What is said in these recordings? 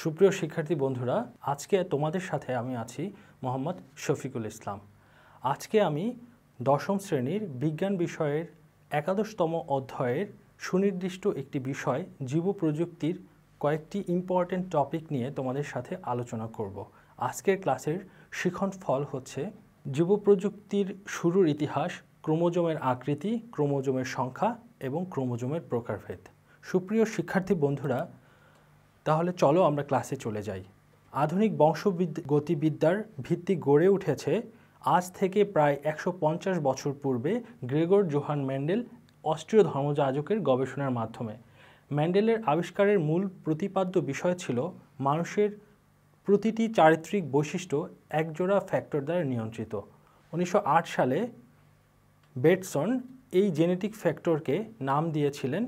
সুপ্রিয় শিক্ষার্থী বন্ধুরা আজকে তোমাদের সাথে আমি আছি মোহাম্মদ শফিকুল ইসলাম আজকে আমি দশম শ্রেণীর বিজ্ঞান বিষয়ের একাদশতম অধ্যায়ের সুনির্দিষ্ট একটি বিষয় প্রযুক্তির কয়েকটি ইম্পর্ট্যান্ট টপিক নিয়ে তোমাদের সাথে আলোচনা করব আজকের ক্লাসের শিখন ফল হচ্ছে প্রযুক্তির শুরুর ইতিহাস ক্রোমোজোমের আকৃতি ক্রোমোজোমের সংখ্যা এবং ক্রোমোজোমের প্রকারভেদ সুপ্রিয় শিক্ষার্থী বন্ধুরা তাহলে চলো আমরা ক্লাসে চলে যাই আধুনিক বংশবিদ্যা গতিবিদ্যার ভিত্তি গড়ে উঠেছে আজ থেকে প্রায় একশো বছর পূর্বে গ্রেগর জোহান ম্যান্ডেল অস্ট্রীয় ধর্মযাজকের গবেষণার মাধ্যমে ম্যান্ডেলের আবিষ্কারের মূল প্রতিপাদ্য বিষয় ছিল মানুষের প্রতিটি চারিত্রিক বৈশিষ্ট্য একজোড়া ফ্যাক্টর দ্বারা নিয়ন্ত্রিত উনিশশো সালে বেটসন এই জেনেটিক ফ্যাক্টরকে নাম দিয়েছিলেন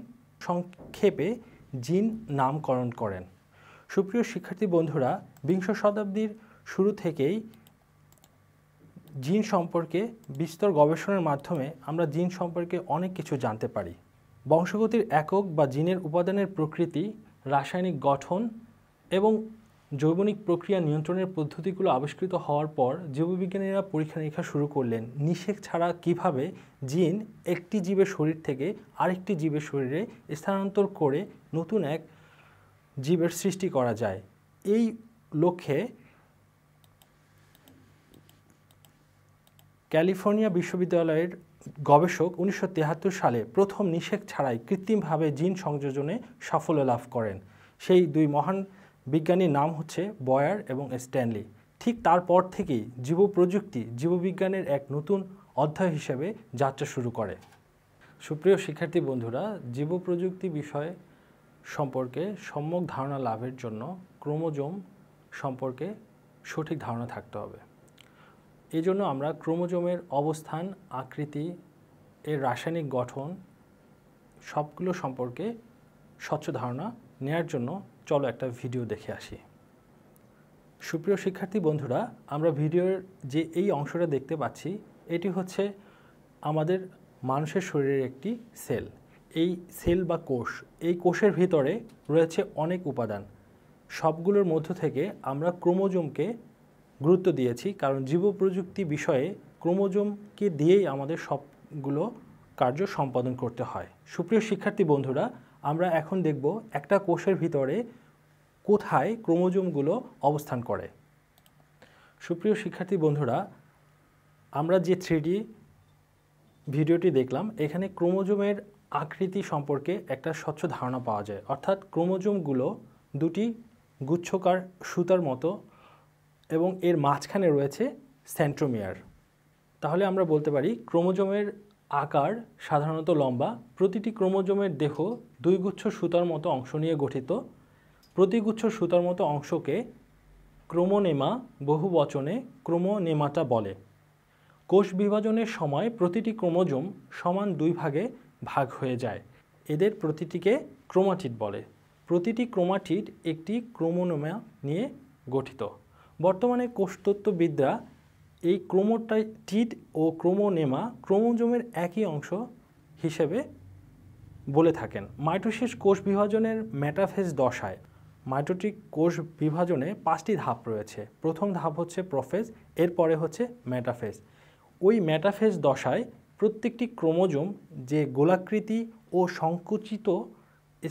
সংক্ষেপে জিন নামকরণ করেন সুপ্রিয় শিক্ষার্থী বন্ধুরা বিংশ শতাব্দীর শুরু থেকেই জিন সম্পর্কে বিস্তর গবেষণার মাধ্যমে আমরা জিন সম্পর্কে অনেক কিছু জানতে পারি বংশগতির একক বা জিনের উপাদানের প্রকৃতি রাসায়নিক গঠন এবং জৈবনিক প্রক্রিয়া নিয়ন্ত্রণের পদ্ধতিগুলো আবিষ্কৃত হওয়ার পর জীববিজ্ঞানীরা পরীক্ষা নিরীক্ষা শুরু করলেন নিষেক ছাড়া কিভাবে জিন একটি জীবের শরীর থেকে আরেকটি জীবের শরীরে স্থানান্তর করে নতুন এক জীবের সৃষ্টি করা যায় এই লক্ষ্যে ক্যালিফোর্নিয়া বিশ্ববিদ্যালয়ের গবেষক উনিশশো সালে প্রথম নিষেক ছাড়াই কৃত্রিমভাবে জিন সংযোজনে সাফল্য লাভ করেন সেই দুই মহান বিজ্ঞানীর নাম হচ্ছে বয়ার এবং স্ট্যানলি ঠিক তারপর থেকেই জীব প্রযুক্তি জীববিজ্ঞানের এক নতুন অধ্যায় হিসেবে যাত্রা শুরু করে সুপ্রিয় শিক্ষার্থী বন্ধুরা জীব প্রযুক্তি বিষয় সম্পর্কে সম্যক ধারণা লাভের জন্য ক্রোমোজোম সম্পর্কে সঠিক ধারণা থাকতে হবে এই জন্য আমরা ক্রোমোজোমের অবস্থান আকৃতি এর রাসায়নিক গঠন সবগুলো সম্পর্কে স্বচ্ছ ধারণা নেয়ার জন্য চলো একটা ভিডিও দেখে আসি সুপ্রিয় শিক্ষার্থী বন্ধুরা আমরা ভিডিওর যে এই অংশটা দেখতে পাচ্ছি এটি হচ্ছে আমাদের মানুষের শরীরের একটি সেল এই সেল বা কোষ এই কোষের ভিতরে রয়েছে অনেক উপাদান সবগুলোর মধ্য থেকে আমরা ক্রোমোজোমকে গুরুত্ব দিয়েছি কারণ জীব প্রযুক্তি বিষয়ে ক্রোমোজোমকে দিয়েই আমাদের সবগুলো কার্য সম্পাদন করতে হয় সুপ্রিয় শিক্ষার্থী বন্ধুরা আমরা এখন দেখব একটা কোষের ভিতরে কোথায় ক্রোমোজোমগুলো অবস্থান করে সুপ্রিয় শিক্ষার্থী বন্ধুরা আমরা যে থ্রিডি ভিডিওটি দেখলাম এখানে ক্রোমোজোমের আকৃতি সম্পর্কে একটা স্বচ্ছ ধারণা পাওয়া যায় অর্থাৎ ক্রোমোজোমগুলো দুটি গুচ্ছকার সুতার মতো এবং এর মাঝখানে রয়েছে সেন্ট্রোমিয়ার তাহলে আমরা বলতে পারি ক্রোমোজোমের আকার সাধারণত লম্বা প্রতিটি ক্রোমোজোমের দেহ দুই গুচ্ছ সুতার মতো অংশ নিয়ে গঠিত প্রতিগুচ্ছ সুতার মতো অংশকে ক্রোমোনেমা বহু বচনে ক্রোমোনেমাটা বলে কোষ বিভাজনের সময় প্রতিটি ক্রোমোজোম সমান দুই ভাগে ভাগ হয়ে যায় এদের প্রতিটিকে ক্রোমাটিড বলে প্রতিটি ক্রোমাটিড একটি ক্রোমোনোমা নিয়ে গঠিত বর্তমানে কোষতত্ত্ববিদরা এই ক্রোমোটাইটিড ও ক্রোমোনেমা ক্রোমোজোমের একই অংশ হিসেবে বলে থাকেন মাইটোসিস কোষ বিভাজনের ম্যাটাফেজ দশায় মাইটোটিক কোষ বিভাজনে পাঁচটি ধাপ রয়েছে প্রথম ধাপ হচ্ছে প্রোফেজ এরপরে হচ্ছে ম্যাটাফেজ ওই ম্যাটাফেজ দশায় প্রত্যেকটি ক্রোমোজোম যে গোলাকৃতি ও সংকুচিত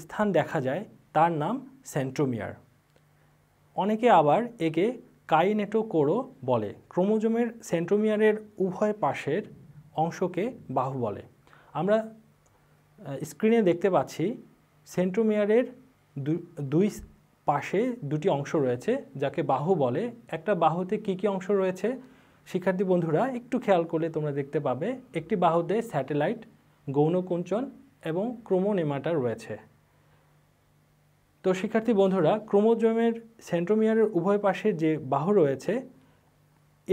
স্থান দেখা যায় তার নাম সেন্ট্রোমিয়ার অনেকে আবার একে কাইনেটো কোরো বলে ক্রোমোজোমের সেন্ট্রোমিয়ারের উভয় পাশের অংশকে বাহু বলে আমরা স্ক্রিনে দেখতে পাচ্ছি সেন্ট্রোমিয়ারের দুই পাশে দুটি অংশ রয়েছে যাকে বাহু বলে একটা বাহুতে কি কি অংশ রয়েছে শিক্ষার্থী বন্ধুরা একটু খেয়াল করলে তোমরা দেখতে পাবে একটি বাহুতে স্যাটেলাইট গৌণকুঞ্চন এবং ক্রোমোনেমাটা রয়েছে তো শিক্ষার্থী বন্ধুরা ক্রোমোজোমের সেন্ট্রোমিয়ারের উভয় পাশে যে বাহু রয়েছে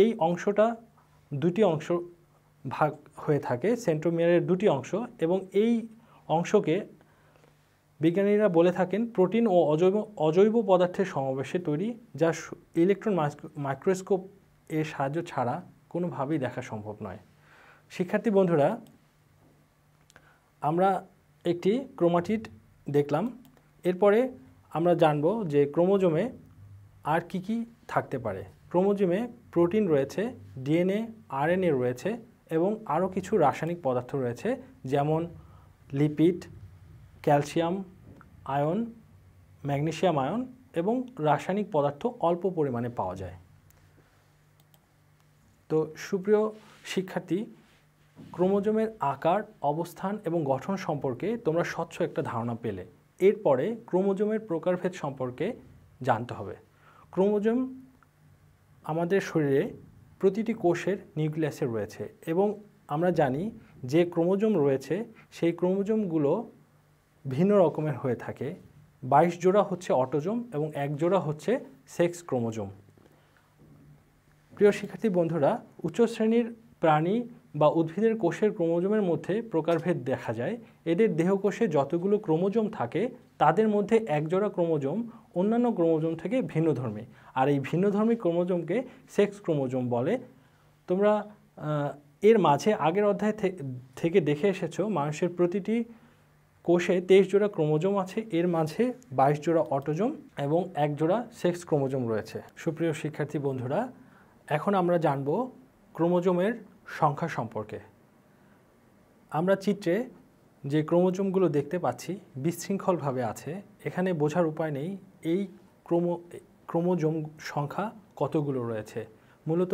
এই অংশটা দুটি অংশ ভাগ হয়ে থাকে সেন্ট্রোমিয়ারের দুটি অংশ এবং এই অংশকে বিজ্ঞানীরা বলে থাকেন প্রোটিন ও অজৈব অজৈব পদার্থের সমাবেশে তৈরি যা ইলেকট্রন মাইক্রোস্কোপ এর সাহায্য ছাড়া কোনোভাবেই দেখা সম্ভব নয় শিক্ষার্থী বন্ধুরা আমরা একটি ক্রোমাটিড দেখলাম এরপরে আমরা জানব যে ক্রোমোজোমে আর কি কি থাকতে পারে ক্রোমোজোমে প্রোটিন রয়েছে ডিএনএ আরএনএ রয়েছে এবং আরও কিছু রাসায়নিক পদার্থ রয়েছে যেমন lipid calcium ion magnesium ion এবং রাসায়নিক পদার্থ অল্প পরিমাণে পাওয়া যায় তো সুপ্রিয় শিক্ষার্থী ক্রোমোজোমের আকার অবস্থান এবং গঠন সম্পর্কে তোমরা স্বচ্ছ একটা ধারণা পেলে এরপরে ক্রোমোজোমের প্রকারভেদ সম্পর্কে জানতে হবে ক্রোমোজোম আমাদের শরীরে প্রতিটি কোষের নিউক্লিয়াসে রয়েছে এবং আমরা জানি যে ক্রোমোজোম রয়েছে সেই ক্রোমোজোমগুলো ভিন্ন রকমের হয়ে থাকে বাইশ জোড়া হচ্ছে অটোজোম এবং এক জোড়া হচ্ছে সেক্স ক্রোমোজোম প্রিয় শিক্ষার্থী বন্ধুরা উচ্চ শ্রেণীর প্রাণী বা উদ্ভিদের কোষের ক্রোমোজোমের মধ্যে প্রকারভেদ দেখা যায় এদের দেহকোষে যতগুলো ক্রোমোজোম থাকে তাদের মধ্যে একজোড়া ক্রোমোজোম অন্যান্য ক্রোমোজোম থেকে ভিন্নধর্মী আর এই ভিন্নধর্মী ক্রোমোজোমকে সেক্স ক্রোমোজোম বলে তোমরা এর মাঝে আগের অধ্যায় থেকে দেখে এসেছো মানুষের প্রতিটি কোষে তেইশ জোড়া ক্রোমোজোম আছে এর মাঝে বাইশ জোড়া অটোজোম এবং এক জোড়া সেক্স ক্রোমোজোম রয়েছে সুপ্রিয় শিক্ষার্থী বন্ধুরা এখন আমরা জানব ক্রোমোজোমের সংখ্যা সম্পর্কে আমরা চিত্রে যে ক্রোমোজোমগুলো দেখতে পাচ্ছি বিশৃঙ্খলভাবে আছে এখানে বোঝার উপায় নেই এই ক্রোমো ক্রোমোজোম সংখ্যা কতগুলো রয়েছে মূলত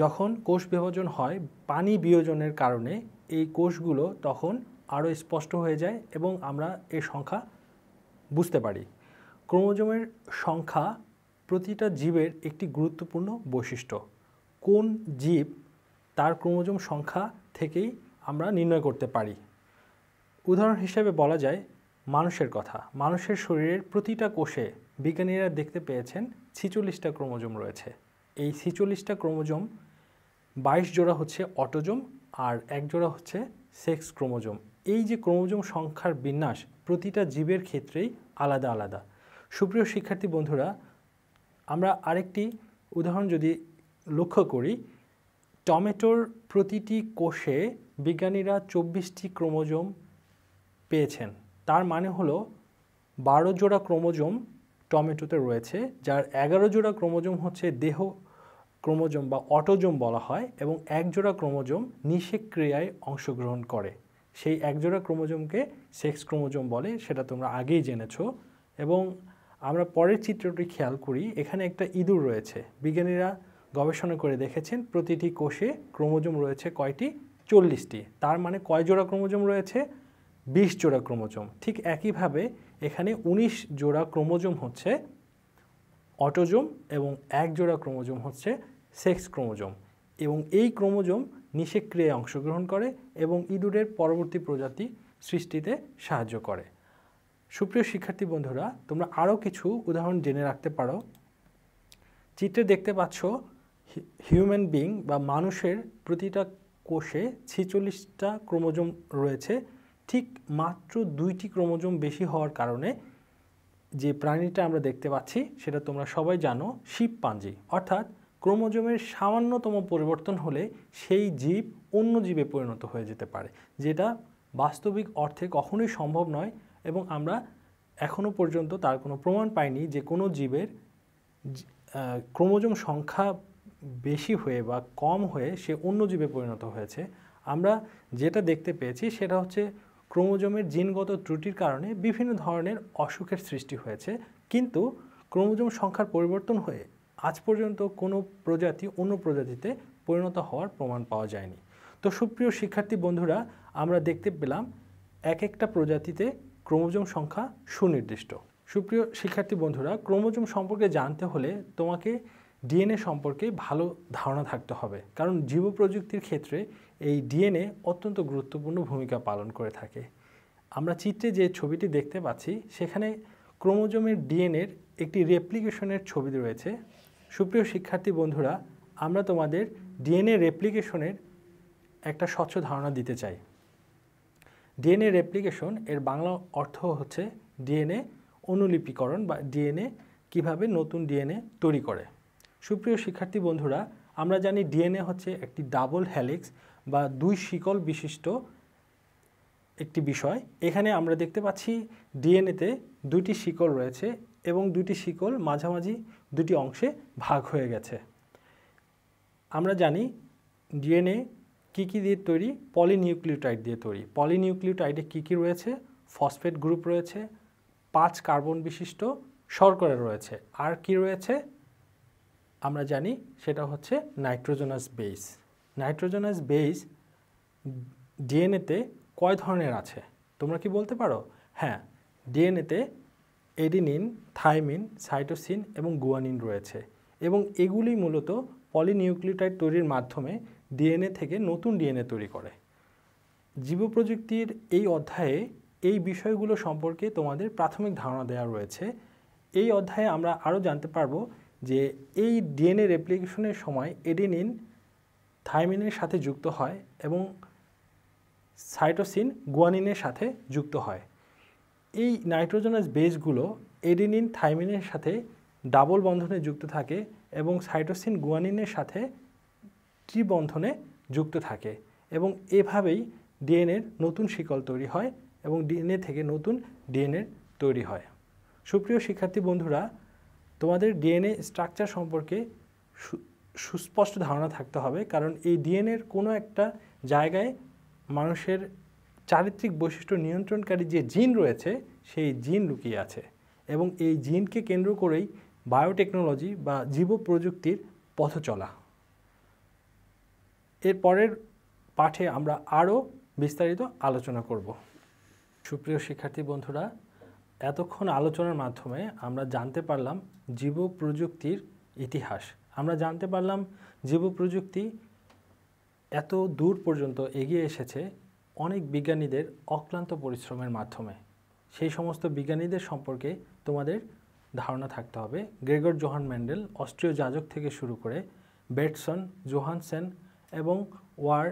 যখন কোষ বিভাজন হয় পানি বিয়োজনের কারণে এই কোষগুলো তখন আরও স্পষ্ট হয়ে যায় এবং আমরা এর সংখ্যা বুঝতে পারি ক্রোমোজোমের সংখ্যা প্রতিটা জীবের একটি গুরুত্বপূর্ণ বৈশিষ্ট্য কোন জীব তার ক্রোমোজোম সংখ্যা থেকেই আমরা নির্ণয় করতে পারি উদাহরণ হিসেবে বলা যায় মানুষের কথা মানুষের শরীরের প্রতিটা কোষে বিজ্ঞানীরা দেখতে পেয়েছেন ছিচল্লিশটা ক্রোমোজোম রয়েছে এই ছিচল্লিশটা ক্রোমোজোম বাইশ জোড়া হচ্ছে অটোজোম আর এক জোড়া হচ্ছে সেক্স ক্রোমোজোম এই যে ক্রোমোজোম সংখ্যার বিন্যাস প্রতিটা জীবের ক্ষেত্রেই আলাদা আলাদা সুপ্রিয় শিক্ষার্থী বন্ধুরা আমরা আরেকটি উদাহরণ যদি লক্ষ্য করি টমেটোর প্রতিটি কোষে বিজ্ঞানীরা চব্বিশটি ক্রোমোজোম পেয়েছেন তার মানে হলো বারো জোড়া ক্রোমোজোম টমেটোতে রয়েছে যার এগারো জোড়া ক্রোমোজোম হচ্ছে দেহ ক্রোমোজোম বা অটোজোম বলা হয় এবং এক জোড়া ক্রোমোজোম নিষেক্রিয়ায় অংশগ্রহণ করে সেই একজোড়া ক্রোমোজোমকে সেক্স ক্রোমোজোম বলে সেটা তোমরা আগেই জেনেছ এবং আমরা পরের চিত্রটি খেয়াল করি এখানে একটা ইঁদুর রয়েছে বিজ্ঞানীরা গবেষণা করে দেখেছেন প্রতিটি কোষে ক্রোমোজোম রয়েছে কয়টি চল্লিশটি তার মানে কয় জোড়া ক্রোমোজোম রয়েছে ২০ জোড়া ক্রোমোজোম ঠিক একইভাবে এখানে ১৯ জোড়া ক্রোমোজোম হচ্ছে অটোজোম এবং এক জোড়া ক্রোমোজোম হচ্ছে সেক্স ক্রোমোজোম এবং এই ক্রোমোজোম নিষেক্রিয়ায় অংশগ্রহণ করে এবং ইঁদুরের পরবর্তী প্রজাতি সৃষ্টিতে সাহায্য করে সুপ্রিয় শিক্ষার্থী বন্ধুরা তোমরা আরও কিছু উদাহরণ জেনে রাখতে পারো চিত্রে দেখতে পাচ্ছ হিউম্যান বিং বা মানুষের প্রতিটা কোষে ছেচল্লিশটা ক্রোমোজোম রয়েছে ঠিক মাত্র দুইটি ক্রোমোজোম বেশি হওয়ার কারণে যে প্রাণীটা আমরা দেখতে পাচ্ছি সেটা তোমরা সবাই জানো শিব পাঞ্জি অর্থাৎ ক্রোমোজোমের সামান্যতম পরিবর্তন হলে সেই জীব অন্য জীবে পরিণত হয়ে যেতে পারে যেটা বাস্তবিক অর্থে কখনোই সম্ভব নয় এবং আমরা এখনও পর্যন্ত তার কোনো প্রমাণ পাইনি যে কোনো জীবের ক্রোমোজোম সংখ্যা বেশি হয়ে বা কম হয়ে সে অন্য জীবে পরিণত হয়েছে আমরা যেটা দেখতে পেয়েছি সেটা হচ্ছে ক্রোমোজোমের জিনগত ত্রুটির কারণে বিভিন্ন ধরনের অসুখের সৃষ্টি হয়েছে কিন্তু ক্রোমোজোম সংখ্যার পরিবর্তন হয়ে আজ পর্যন্ত কোনো প্রজাতি অন্য প্রজাতিতে পরিণত হওয়ার প্রমাণ পাওয়া যায়নি তো সুপ্রিয় শিক্ষার্থী বন্ধুরা আমরা দেখতে পেলাম এক একটা প্রজাতিতে ক্রোমোজোম সংখ্যা সুনির্দিষ্ট সুপ্রিয় শিক্ষার্থী বন্ধুরা ক্রোমোজোম সম্পর্কে জানতে হলে তোমাকে ডিএনএ সম্পর্কে ভালো ধারণা থাকতে হবে কারণ প্রযুক্তির ক্ষেত্রে এই ডিএনএ অত্যন্ত গুরুত্বপূর্ণ ভূমিকা পালন করে থাকে আমরা চিত্রে যে ছবিটি দেখতে পাচ্ছি সেখানে ক্রোমোজোমের ডিএনএর একটি রেপ্লিকেশনের ছবি রয়েছে সুপ্রিয় শিক্ষার্থী বন্ধুরা আমরা তোমাদের ডিএনএ রেপ্লিকেশনের একটা স্বচ্ছ ধারণা দিতে চাই ডিএনএ রেপ্লিকেশন এর বাংলা অর্থ হচ্ছে ডিএনএ অনুলিপিকরণ বা ডিএনএ কিভাবে নতুন ডিএনএ তৈরি করে সুপ্রিয় শিক্ষার্থী বন্ধুরা আমরা জানি ডিএনএ হচ্ছে একটি ডাবল হ্যালিক্স বা দুই শিকল বিশিষ্ট একটি বিষয় এখানে আমরা দেখতে পাচ্ছি ডিএনএতে দুটি শিকল রয়েছে এবং দুটি শিকল মাঝামাঝি দুটি অংশে ভাগ হয়ে গেছে আমরা জানি ডিএনএ কী কী দিয়ে তৈরি পলিনিউক্লিওটাইড দিয়ে তৈরি পলিনিউক্লিওটাইডে কী কী রয়েছে ফসফেট গ্রুপ রয়েছে পাঁচ কার্বন বিশিষ্ট শর্করা রয়েছে আর কি রয়েছে আমরা জানি সেটা হচ্ছে নাইট্রোজেনাস বেস নাইট্রোজেনাস বেস ডিএনএতে কয় ধরনের আছে তোমরা কি বলতে পারো হ্যাঁ ডিএনএতে এডিনিন থাইমিন সাইটোসিন এবং গুয়ানিন রয়েছে এবং এগুলি মূলত পলিনিউক্লিটাইড তৈরির মাধ্যমে ডিএনএ থেকে নতুন ডিএনএ তৈরি করে জীবপ্রযুক্তির এই অধ্যায়ে এই বিষয়গুলো সম্পর্কে তোমাদের প্রাথমিক ধারণা দেওয়া রয়েছে এই অধ্যায়ে আমরা আরও জানতে পারবো যে এই ডিএনএ রেপ্লিকেশনের সময় এডিনিন থাইমিনের সাথে যুক্ত হয় এবং সাইটোসিন গুয়ানিনের সাথে যুক্ত হয় এই নাইট্রোজেনাস বেসগুলো এডিনিন থাইমিনের সাথে ডাবল বন্ধনে যুক্ত থাকে এবং সাইটোসিন গুয়ানিনের সাথে ত্রিবন্ধনে যুক্ত থাকে এবং এভাবেই ডিএনএর নতুন শিকল তৈরি হয় এবং ডিএনএ থেকে নতুন ডিএনএ তৈরি হয় সুপ্রিয় শিক্ষার্থী বন্ধুরা তোমাদের ডিএনএ স্ট্রাকচার সম্পর্কে সুস্পষ্ট ধারণা থাকতে হবে কারণ এই ডিএনএর কোনো একটা জায়গায় মানুষের চারিত্রিক বৈশিষ্ট্য নিয়ন্ত্রণকারী যে জিন রয়েছে সেই জিন লুকিয়ে আছে এবং এই জিনকে কেন্দ্র করেই বায়োটেকনোলজি বা জীব প্রযুক্তির পথ চলা এর পরের পাঠে আমরা আরও বিস্তারিত আলোচনা করব সুপ্রিয় শিক্ষার্থী বন্ধুরা এতক্ষণ আলোচনার মাধ্যমে আমরা জানতে পারলাম জীব প্রযুক্তির ইতিহাস আমরা জানতে পারলাম জীব প্রযুক্তি এত দূর পর্যন্ত এগিয়ে এসেছে অনেক বিজ্ঞানীদের অক্লান্ত পরিশ্রমের মাধ্যমে সেই সমস্ত বিজ্ঞানীদের সম্পর্কে তোমাদের ধারণা থাকতে হবে গ্রেগর জোহান ম্যান্ডেল অস্ট্রীয় যাজক থেকে শুরু করে বেটসন জোহানসেন এবং ওয়ার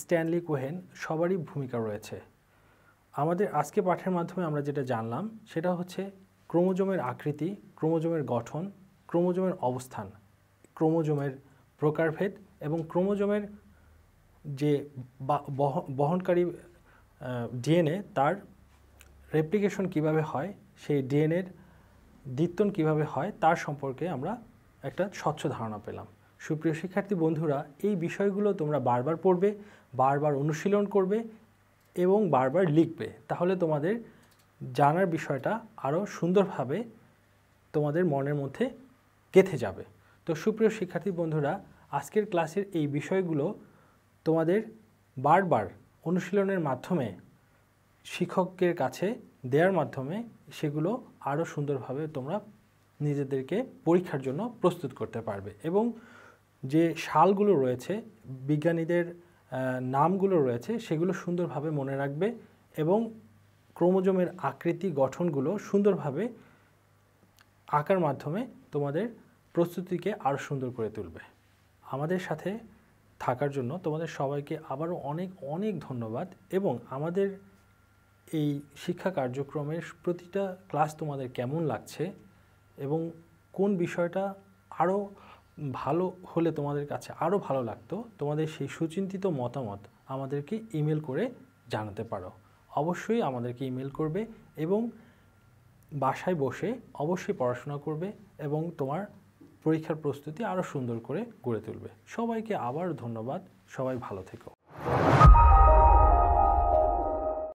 স্ট্যানলি কোহেন সবারই ভূমিকা রয়েছে আমাদের আজকে পাঠের মাধ্যমে আমরা যেটা জানলাম সেটা হচ্ছে ক্রোমোজোমের আকৃতি ক্রোমোজোমের গঠন ক্রোমোজোমের অবস্থান ক্রোমোজোমের প্রকারভেদ এবং ক্রোমোজোমের যে বহনকারী ডিএনএ তার রেপ্লিকেশন কিভাবে হয় সেই ডিএনএর দ্বিত্বন কিভাবে হয় তার সম্পর্কে আমরা একটা স্বচ্ছ ধারণা পেলাম সুপ্রিয় শিক্ষার্থী বন্ধুরা এই বিষয়গুলো তোমরা বারবার পড়বে বারবার অনুশীলন করবে এবং বারবার লিখবে তাহলে তোমাদের জানার বিষয়টা আরও সুন্দরভাবে তোমাদের মনের মধ্যে গেঁথে যাবে তো সুপ্রিয় শিক্ষার্থী বন্ধুরা আজকের ক্লাসের এই বিষয়গুলো তোমাদের বারবার অনুশীলনের মাধ্যমে শিক্ষকের কাছে দেওয়ার মাধ্যমে সেগুলো আরও সুন্দরভাবে তোমরা নিজেদেরকে পরীক্ষার জন্য প্রস্তুত করতে পারবে এবং যে সালগুলো রয়েছে বিজ্ঞানীদের নামগুলো রয়েছে সেগুলো সুন্দরভাবে মনে রাখবে এবং ক্রোমোজোমের আকৃতি গঠনগুলো সুন্দরভাবে আঁকার মাধ্যমে তোমাদের প্রস্তুতিকে আরও সুন্দর করে তুলবে আমাদের সাথে থাকার জন্য তোমাদের সবাইকে আবারও অনেক অনেক ধন্যবাদ এবং আমাদের এই শিক্ষা কার্যক্রমের প্রতিটা ক্লাস তোমাদের কেমন লাগছে এবং কোন বিষয়টা আরও ভালো হলে তোমাদের কাছে আরও ভালো লাগতো তোমাদের সেই সুচিন্তিত মতামত আমাদেরকে ইমেল করে জানাতে পারো অবশ্যই আমাদেরকে ইমেল করবে এবং বাসায় বসে অবশ্যই পড়াশোনা করবে এবং তোমার পরীক্ষার প্রস্তুতি আরও সুন্দর করে গড়ে তুলবে সবাইকে আবার ধন্যবাদ সবাই ভালো থেকো